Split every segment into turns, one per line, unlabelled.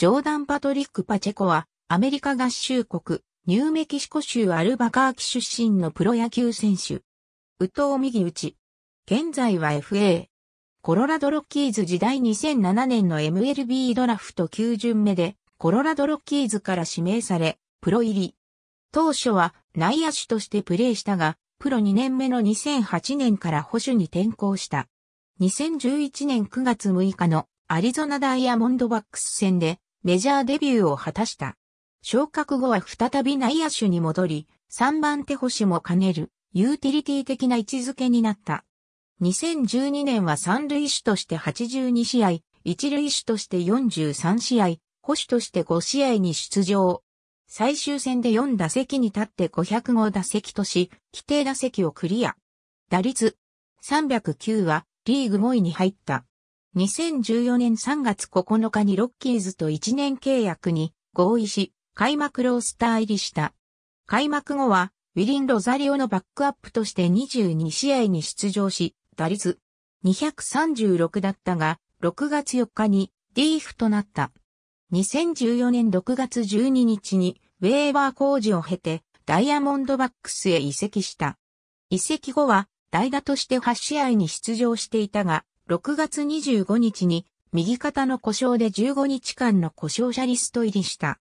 ジョーダン・パトリック・パチェコは、アメリカ合衆国、ニューメキシコ州アルバカーキ出身のプロ野球選手。宇藤右打ち。現在は FA。コロラドロッキーズ時代2007年の MLB ドラフト9巡目で、コロラドロッキーズから指名され、プロ入り。当初は内野手としてプレーしたが、プロ2年目の2008年から保守に転向した。2011年9月6日のアリゾナダイヤモンドバックス戦でメジャーデビューを果たした。昇格後は再び内野手に戻り、3番手星も兼ねる、ユーティリティ的な位置づけになった。2012年は三塁手として82試合、一塁手として43試合、保守として5試合に出場。最終戦で4打席に立って505打席とし、規定打席をクリア。打率309はリーグ5位に入った。2014年3月9日にロッキーズと1年契約に合意し、開幕ロースター入りした。開幕後は、ウィリン・ロザリオのバックアップとして22試合に出場し、打率236だったが、6月4日にリーフとなった。2014年6月12日にウェーバー工事を経てダイヤモンドバックスへ移籍した。移籍後は代打として8試合に出場していたが、6月25日に右肩の故障で15日間の故障者リスト入りした。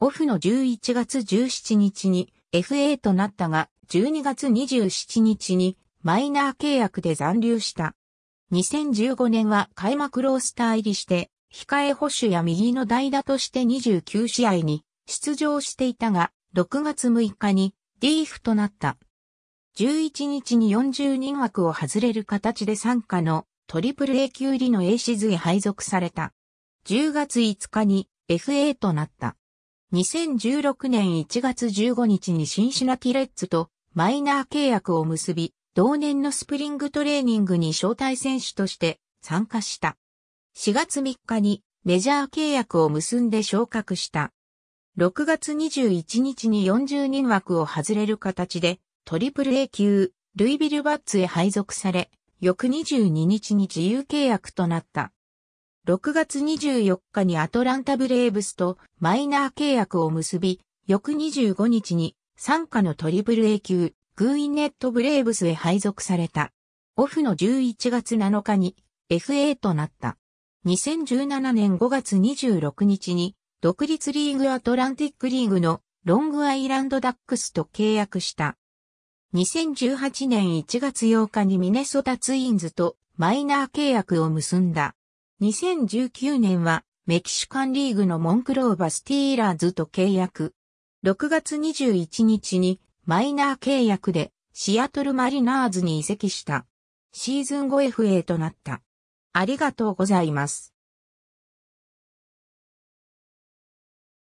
オフの11月17日に FA となったが、12月27日にマイナー契約で残留した。2015年は開幕ロースター入りして、控え保守や右の代打として29試合に出場していたが、6月6日にリーフとなった。11日に40人枠を外れる形で参加のトリプル A 級リの A シズへ配属された。10月5日に FA となった。2016年1月15日にシンシナティレッツとマイナー契約を結び、同年のスプリングトレーニングに招待選手として参加した。4月3日にメジャー契約を結んで昇格した。6月21日に40人枠を外れる形でトリプル A 級ルイビルバッツへ配属され、翌22日に自由契約となった。6月24日にアトランタブレーブスとマイナー契約を結び、翌25日に参加のトリプル A 級、グーインネットブレーブスへ配属された。オフの11月7日に FA となった。2017年5月26日に独立リーグアトランティックリーグのロングアイランドダックスと契約した。2018年1月8日にミネソタツインズとマイナー契約を結んだ。2019年はメキシカンリーグのモンクローバスティーラーズと契約。6月21日にマイナー契約でシアトルマリナーズに移籍した。シーズン後 FA となった。ありがとうございます。